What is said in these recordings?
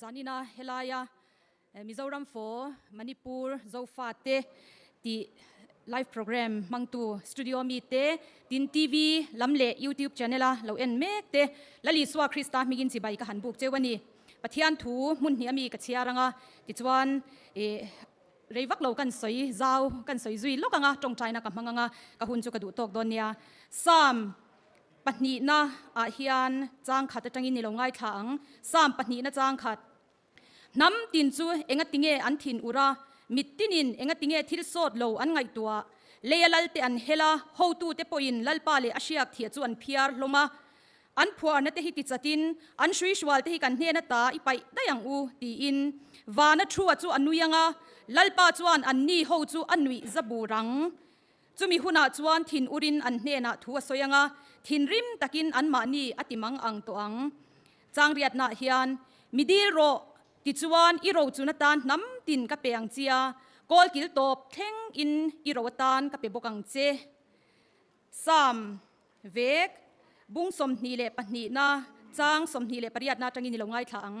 zanina helaya mizoram fo manipur zofate ti live program mangtu studio mi te tin tv lamle youtube channel a lo en mek te lali swa krista migin si bai ka hanbuk chewani pathian thu mun hi ami ka chiaranga ti chuan e reivak lo kan soi zau kan soi zui lokanga tong chaina ka manganga ka hun chu ka du tok donia sam ปัจนีนะอาเฮียนจ้างขัดจังอินนิลงง่ายขังสามปัจนีนะจ้างขัดน้ำตินจูเองติงเออันทินอุระมิดตินินเองติงเอทิลสอดโลอันไงตัว เลยลัลเตอันเฮลาโฮตูเตปอินลัลปาเลอาชียกเทียจวนพิอาร์ลมา อันพัวนัตเฮติจัตินอันชวิชวัลเตฮิกันเฮนตาอีไปได้ยังอูตีอินวานัทรัวจูอันนุยังอาลัลปาจวนอันนีโฮจูอันนุยจบูรังจูมีหุนาจวนทินอุรินอันเฮนาทัวสยังอาทินริมตะกินอันมานีอติมังอังตัวอังจางเรียดนาเฮียนมิดีโรกิจวนอิโรจุนตานน้ำตินกับเปียงเจียกอลกิลตบเท่งอินอิโรตานกับเปบกังเจสามเวกบุ้งสมนีเลปนีนาจางสมนีเลปริยัตนาจังอินลงไงทัง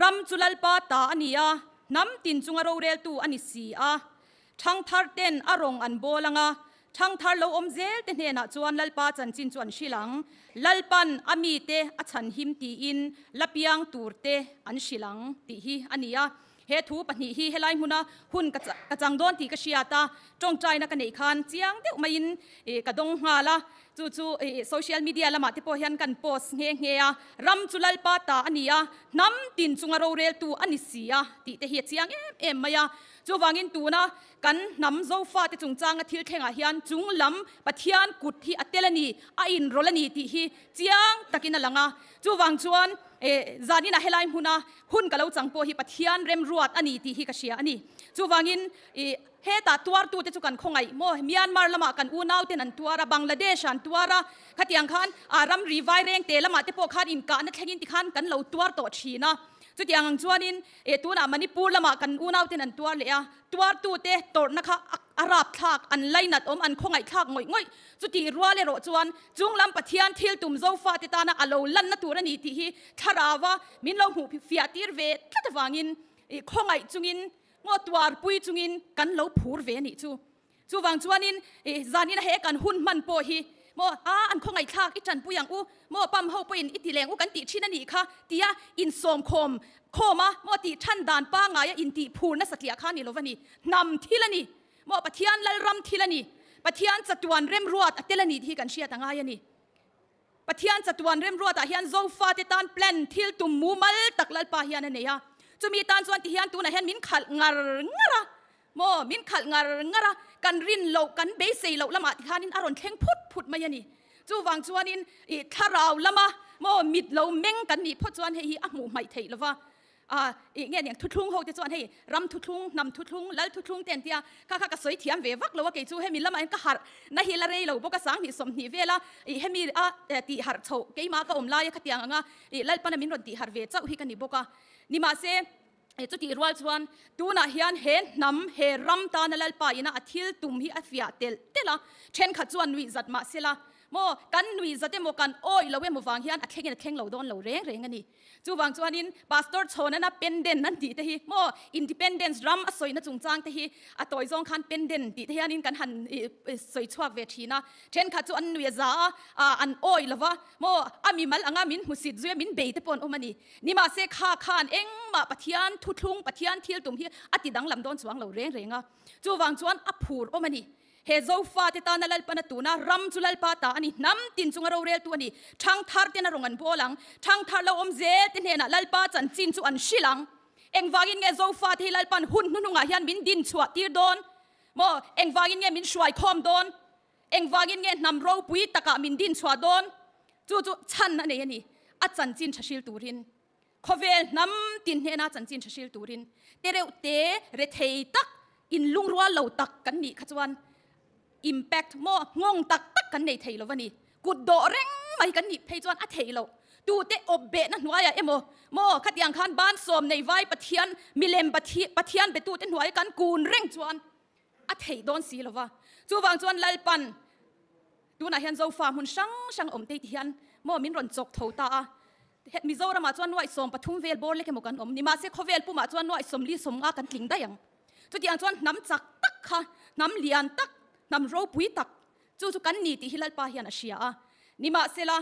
รำจุลลปาตาอันียน้ำตินจุงอโรเรลตูอันิีสีอาทังทาร์เตนอารงอันโบลังอะ thang thar lo om zel te hnena chuan lalpa chan chin chuan shilang lalpan ami te a chan him ti in lapiang tur te an shilang ti hi ania เฮทูปนิฮีเฮไลมุนะหุ่นกระจังโดนตีกระเชียตาจงใจนักเนคานเจียงเด็กมายินกระดงหาละจู่จู่โซเชียลมีเดียละมาที่พอเห็นกันโพสเงี้ยเงี้ยรำจุลลปาตาอันนี้อ่ะน้ำตินจุงารูเรลตูอันนี้เสียตีเตเตเจียงเอ็มเอ็มมายาจู่วางินตัวนะกันน้ำโซฟาที่จงจางกระที่เข่งอาเฮียนจุงลำปะเทียนกุดที่อัตเตลนีอินโรลนีตีีเจียงตะกินนั่นละงจู่วางชวนเอ๊ะนี่นะเฮลัยมุนาหุ่นกะเลวจังโปฮิปัทยานเร็มรวดอันนี้ที่ฮิกเชียอันนี้จู่วังอินเอ๊ะเฮตัดตัวตัวจะจุกันคงไงโมมียนมาละมากันอูนาวเตนันตัวระบังลาเดชันตัวระขัดยังขันอารัมรีไวเรงเตละมาเตโปขาดอินกาเนทเฮงินที่ขันกันเลวตัวตัวชีนะจุดยังงจวนินเอ๊ะตัวน่ะมันนี่ปูละมากันอูนาวเตนันตัวเลยอะตัวตัวเตะตัวนักะราบทากอันไลนัดอมอันคงไอทากงอยงอยจุดที่รัวเลโรจวนจุงลำปะเทียนเทียลตุ่มโซฟาติตานะอโลลันนัตุรนีที่ฮีทาราวะมินเราหูฟิอาติร์เวทัะวางินคงไอจุงินงอตัวปุยจุงินกันเราผูรเวนี่จูจูวังจวนินจานินเฮกันหุ่นมันโปฮีโมอ่าอันคงไอทากอิจันปุยังอูโมปัมเฮาปุยนอิติแรงอูกันติชินันอีค่ะเตียอินโซมคมโคมะมติท่านดานป้าไงอินติพูนนัสเตียข้านี่โลวันีนำที่ละนี่ม่ปะเทียนลลรำทีละนี่ปะเทียนจัตวันเริ่มรวดอัตลนี่ที่กันเชียต่างายนี่ปะเทียนจัตวันเริ่มรวดอ่เฮียนโซฟาติตันเปลนทิลตุมมูมัลตักลลปะเฮียนเนี่ยจะมีตานส่วนที่เฮียนตัวน่ะเฮียนมินขัดงารงาระมอมินขัดงารงาระกันรินเหลากันเบสีเหลาละมาที่านินอารอนเข่งพุดพุดมายนี่จู่วังจวนินอีทาราวละมาโมมิดเหลาเม่งกันนี่พอจวนเฮียอ่ะหมูไม่เทลว่าอีกเงี้ยอย่างทุทุงหกจะชวนให้รำทุทุงนำทุทุงแล้วทุทุงเตียนเตียข้าข้าก็สวยเทียมเววักเลยว่าเกจูให้มีละมันก็หัดนะฮิลาเรย์เราบอกก็สังหิสมหิเวละอีให้มีอ่ะตีหัดโชกเกมาก็อมลายขัดยังง่ะอีแล้วปนมินรนตีหัดเวเจ้าฮิกันนี่บอกอ่นี่มาเซจุดที่รัวชวนตูน่ะเฮียนเห็นน้ำเหนรำตานนแหละไปนะอธิลตุมฮิอัฟยาเตลเตล่ะเช่นขัดชวนวิจัดมาเซละโมกันวีจะเตโมกันโอ้ยเราเว้มฟังเฮียนอเข่งกันเข่งเราโดนเราเร่งเร่งกันนี่จู่วังจู่อันนี้พาสตอร์โชนั้นนะเป็นเด่นนั่นดีแต่ฮีโมอินดิเพนเดนซ์รัมสวยนะจงจ้างแต่ฮีอะตอยจงคันเป็นเด่นดีแต่ฮีอันนี้กันหันสวยชั่วเวทีนะเช่นข้าจู่อันวีจ้าอันโอ้ยละวะโมอามีมัลอังามินมุสิดจุยมินเบย์ตะปนโอมันนี่นี่มาเสกข้าคานเองมาปะเทียนทุุ่งปะเทียนเที่ยวตุ่มฮีอัติดังลำโดนสว่างเราเร่งเร่งอ่ะจู่วังจวนอับผูรโอมันนี่เฮโซฟาติตานัลลปนตูนะรัมจุลลปาตาอันนี้น้ำตินจุงเราเรียลตัวนี้ทางทาร์ตินรงันโหลังทางทาร์เราอมเจตินเฮนาลลปาจันจินจุอันชิลังเอ็งวางินเงโซฟาที่ลลปันหุ่นนุ่งอาเฮีันมินดินชวตีโดนโมเอ็งวางินเงมินชวยคอมโดนเอ็งวางินเงนำเราปุยตะกามินดินชวดโดนจู่จู่ชันนั่นเองนี่อาจารย์จินชชิลตูรินขเวลน้ำตินเฮนาจันจินชชิลตูรินเตเรวเตเรเทตักอินลุงรัวเหล่าตักกันนี่ขจวน impact มองงตักตักกันในไทยเราวันนี้กูโดเร่งไม่กันนี่เพจวันอัไทยลราดูเตอบเบนั่นหัวยหญเอโมโมขัดยังขันบ้านสมในวัยปะเทียนมิเลมปะเทียปะเทียนไปตูเตนหัวกันกูเร่งจวนอัไทยโดนสีเราวะจู่วางจวนาลปันดูนะเห็นเจ้าฟรามุนช่างช่างอมเตียนโมมินรอนจกเทตาเห็ดมิโซรามาจวนไหวสมปทุมเวลโบเล็กหมกันอมนี่มาเซคเวลป่มาจวนไหวสมลีสมอากันลิ่งได้ยังจุดยังจวนน้ำจักตักค่ะน้ำเลียนตัก nam ro pui tak chu chu kan ni ti hilal pa hian a sia a ah. nima sela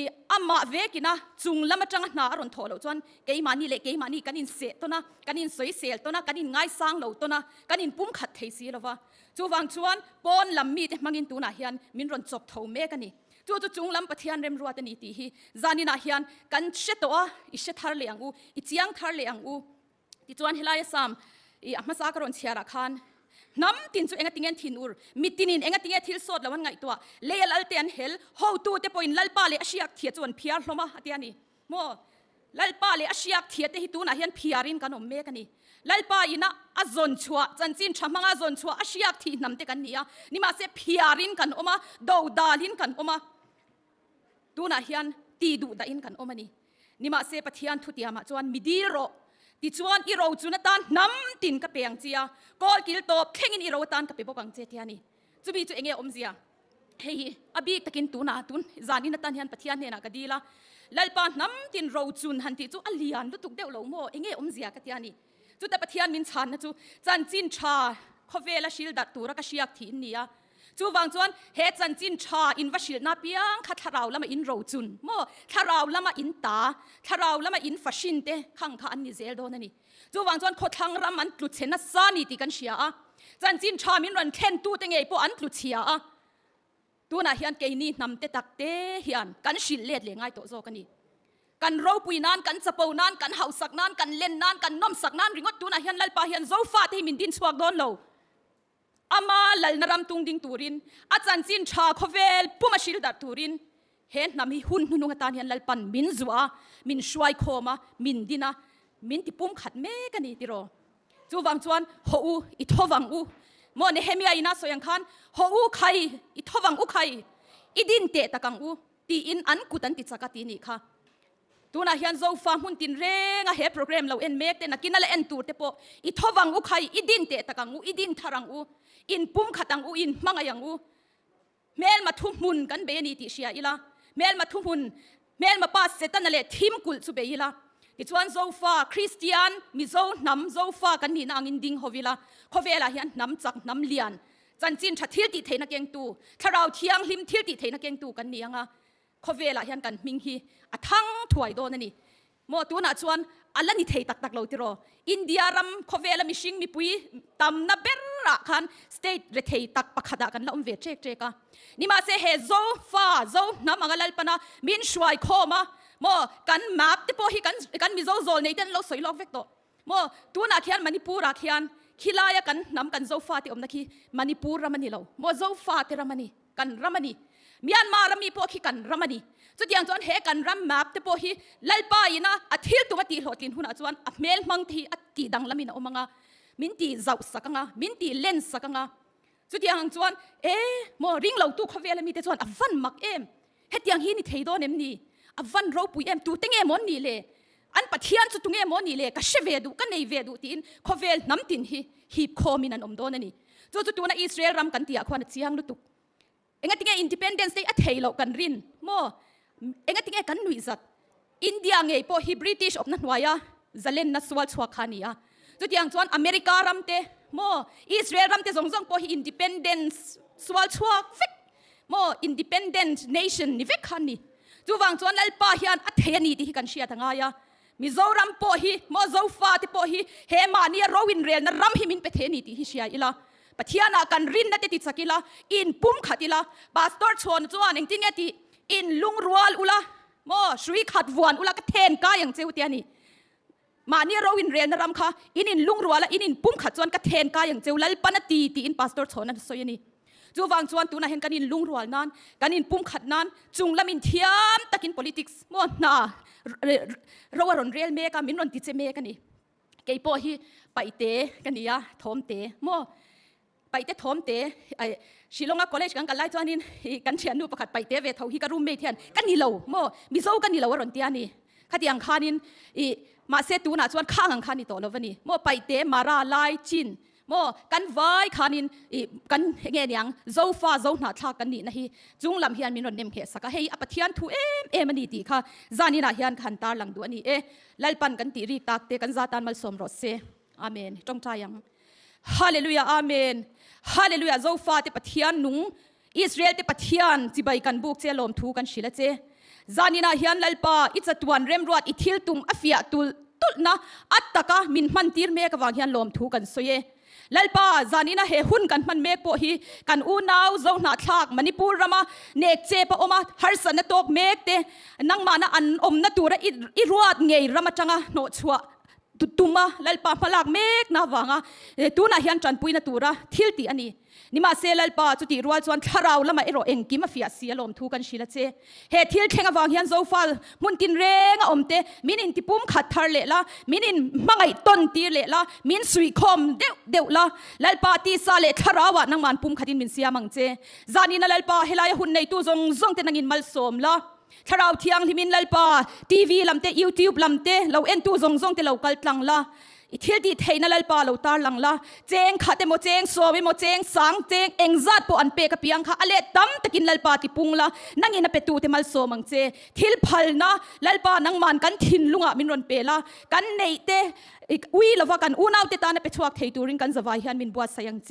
i amma ve kina chung lama chang na aron tholo chon ke mani le ke mani kanin se tona kanin soi sel tona kanin ngai sang lo tona kanin pum khat thei si lova chu wang chuan pon lam mi te mangin tu na hian min ron chop tho me kani chu chu chung lam pathian rem ruat ani ti hi zani na hian kan che to a i she thar le angu i chiang thar le angu ti chuan helai sam i ahma sa karon chiara khan น้ำตินสุเองติงเงินทินอุรมิตินินเองติงเงินทิลสดแล้ววันไงตัวเลี้ยลัลเตียนเฮลโฮตูเตปอยนลลปาเลอเชียกเทียจวนเพียร์ลมาเตียนี่โมลลปาเลอเชียกเทียเตหิตูนะเฮียนเพียรินกันอมเมกันนี้ลลปาอินะอัจนชัวจันจินชมังอัจนชัวอเชียกทีน้ำเตกันนี้อะนี่มาเสพียรินกันอมาดาวดาลินกันอมาตูนะเฮียนตีดูดาอินกันอมานี่นี่มาเสพที่อันทุติยามาจวนมิดีโรีิชวนอีโรจุนตันน้ำตินกับเปียงเจียก็กิลโตเข่งอินอีโรตันกับเปียบกังเจียที่นี่จะบีจุเองเออมเจียเฮ้ยอบีตะกินตูนาตุนจานีนตันยันปะเทียนเนี่ยนะกดีละลลปานน้ำตินโรจุนหันที่จูอัลเลียนลุตุกเดวโลโมเองเออมเจียกที่นี่จุแต่ปะเทียนมินชันนะจูจันจินชาคเวลชิลดัตตูรักเชียกทีนีนอะจูวังจวนเฮจันจินชาอินวชิลนาเปียงคาทาราวละมาอินโรจุนโมทาราวละมาอินตาทาราวละมาอินฟชินเตขังคาอันนิเซลโดนนี่จูวังจวนโคทังรำมันกลุดเชนัสซานีติกันเชียะจันจินชามินรันเคนตูเตงเอปอันกลุดเชียะตูน่ะเฮียนเกนี่นำเตตักเตเฮียนกันชิลเลดเลยง่ายตโซกันนี่กันเราปุยนานกันสะปูนานกันเฮาสักนานกันเล่นนานกันน้อมสักนานริงก็ตัวน่ะเฮียนลลปาเฮียนโซฟาที่มินดินสวกโดนเรา ama lal naram tung ding turin achan chin tha khovel puma shil dar turin hen nam hi hun nunung atan hian lal pan min zuwa min shwai khoma min dina min ti pum khat me ka ni tiro chu wang chuan ho u i tho wang u mo ne hemia ina so yang khan ho u khai i tho wang u khai idin te takang u ti in an kutan ti chakati ni kha ตัวนายเฮียนโซฟ้ามุ่นตินเร่งอ่ะเฮโปรแกรมเราเอ็นเมกเตนักกินอะไรเอ็นตูเตปออีทวังอุใคยอีดินเตตะกังอูอีดินทารังอูอินปุ่มขัดตังอูอินมังอายังอูเมลมาทุ่มมุนกันเบนีติเชียอีละเมลมาทุ่มมุนเมลมาปัสเซตันอะไรลทิมกุลสุเบียละอีทวนโซฟ้าคริสเตียนมิโซนำโซฟ้ากันนี่นางอินดิงฮอวิละขเวลาเฮียนนำจักนำเลียนจันจินชัดทิลติเทนักเกงตูถ้าเราเที่ยงหิมทิลติเทนักเกงตูกันนี่ยังอ่ะขเวลาเฮียนกันมิงฮีอัทังถวยโดนนี่มอตัวนัะชวนอะไรนี่เทตักตักเราตีรอ อินเดียรัมขเวลามิชิงมิปุยตำนับเบระคันสเตทเรเทตักปะขดากันละอุมเวทเจกเจ๊กนี่มาเซเฮโซฟาโซน้ำมังลัลปนะมินชวยโคมะมอกันมาปติ่ปฮีกันกันมิโซโซในเดินเราสวยล็อกเวกโตมอตัวนักเขียนมันิปูรักเขียนคิลายกันน้ำกันโซฟาติอมนักฮีมันิปูรามันีเรามอโซฟาติรามันีกันรามันีมีอันมารามีพวกขี้กันรำมันนี่จุดยังจวนเฮกันรำแมพแต่พวกขี่เล่นป้ายนะอาทิตย์ตัวตีหัวดินหุ่นอาจวนอเมลมังทีอตีดังลำมินะอมังะมินตีเจ้าสักงะมินตีเล่นสักงะจุดยังจวนเอ๋โมอริงเหล่าตู้เขาเวลมีแต่จวนอวันมักเอ็มเฮ็ดยังฮีนี่เทโดนเอ็มนี่อวันรบปุยเอ็มตู้ตงเอ็มอนนี่เลยอันปะเจียนสุดตุงเอ็มอนนี่เลยก็เชเวดูก็ในเวดูตีนเขาเวลน้ำตินฮีฮีบโคมินันอมโดนนี่จุดจุดตัวในอิสราเอลรำกันตีอะควันเสียงลุตุก enga tiếng independence day a theilo gần rin mo enga tinge kan nui zat india nge po hi british op na hnuaya zalen na swal chhuak khania chutiang chuan america ramte mo israel ramte zongjong po hi independence swal chhuak fik mo independent nation ni vek khani chuwang chuan lalpa hian a theni ti hi kan hria thangaya mizoram po hi mo zofa ti po hi hema ni rowin rel na ram himin pe theni ti hi hria ila ปะเทียนกันรินนะติดสกิละอินปุ่มขัดละบาสตอร์ชวนจวนเองที่เนี่ยติอินลุงรัวอุละโมชวีขัดวนอุละก็เทนก้าอย่างเจ้าเตียนี่มานี่เราวินเรียนรำค่ะอินินลุงรัวละอินินปุ่มขัดจวนก็เทนก้าอย่างเจ้าแล้วปนตีตีอินบาสตอร์ชวนนั่นสอยนี่จู่วังจวนตัวนั้นเห็นกันอินลุงรัวนั้นกันอินปุ่มขัดนั้นจุงละมินเทียมตะกิน politics โมน่าเราว่นเรเรียนเมกามินรอนติเจเมกันนี่ก k e ี po hi pai t นน a n i a thom te โมไปเตะทอมเตะไอชิลงกะอลเลจกันกันไล่ตัวนี้กันเชียนนู่ประคาศไปเตะเวทเอาฮิกรุมเมทียนกันนี่เราโมมิโซกันนี่เราวันเตียนี่ขัดยังคานินอีมาเซตูน่ะชวนข้างคาน่ต่อแล้ววันนี้โมไปเตะมาราไลจินโมกันไว้คานินอีกันเงี้ยยังโซฟาโซหน้าชากันนี่นะฮีจุงลำเฮียนมีนนเนมเขสักฮียอปเทียนทูเอ็มเอ็มันี่ตีค่ะจานี่นะเฮียนขันตาหลังดวนี่เอ๊ะไล่ปันกันตีรีตักเตะกันซาตานมาสมรสเซอเมนจงใจยังฮาเลลูยาอาเมนฮาเลลูยาเจ้าฟ้าที่ปะทียนนุงอิสราเอลที่ปะทียนจีบกันบุกเจลมทูกันชิลเจจานินาเฮียนลลปาอิจตวนเรมรวดอิทิลตุมอฟิยตุลตุลนะอัตตะกะมินมันตีร์เมกวางเฮียนลมทูกันสเยลลปาจานินาเฮหุนกันมันเมกโปฮีกันอูนาวเจ้าหนาทากมณิปูรมาเนกเจปะอมาฮาร์สันตกเมกเตนังมานะอันอมนตูระอิรวดเงยรมาจังะโนชัวตุตุมาเลัลปาพลักเมกนาวังอ่ะตัวนายยันจันปุยนาตุระทิลตีอันนี้นี่มาเซลัลปาจุดีรัวจวนทาราวละมาเอโรเองกิมาฟิอาซีลมทูกันชีลเซเฮทิลเคงวังยันโซฟัลมุนตินเรงอมเตมินินติปุ่มขัดทารเลละมินินมังไอต้นตีเลละมินสุยคมเดวเดวละเลัลปาตีซาเลทาราวะนังมันปุ่มขัดินมินเซียมังเซจานีนัลลัลปาเฮลายหุนในตู้จงจงเตนังอินมัลสมละทราเทียงที่มินลลปาทีวีลำเตยูทูบลำเตเราเอ็นตูซงซงเตเรากหลตังละอีเทียดีเทนลลปาเราตาลังละเจงขัดเตโมเจงสวมิโมเจงสังเจงเองจัดปอันเปกเพียงค่ะอะไรตั้มตะกินลลปาี่ปุงละนั่งยินเป็ตูเตมัลโซมังเจทิลพัลนะลลปานังมันกันทินลุงอ่ะมินรอนเปละกันในเตอุวยละว่ากันอุนาวเตตานป็ปชวักเทตูรินกันสวายฮันมินบัวสยังเจ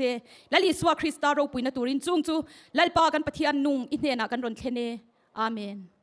และลิสวาคริสตารรปุยนตูรินจุงจูลลปากันปะเทียนนุ่งอินเนนะกันรอนเทเนอาเมน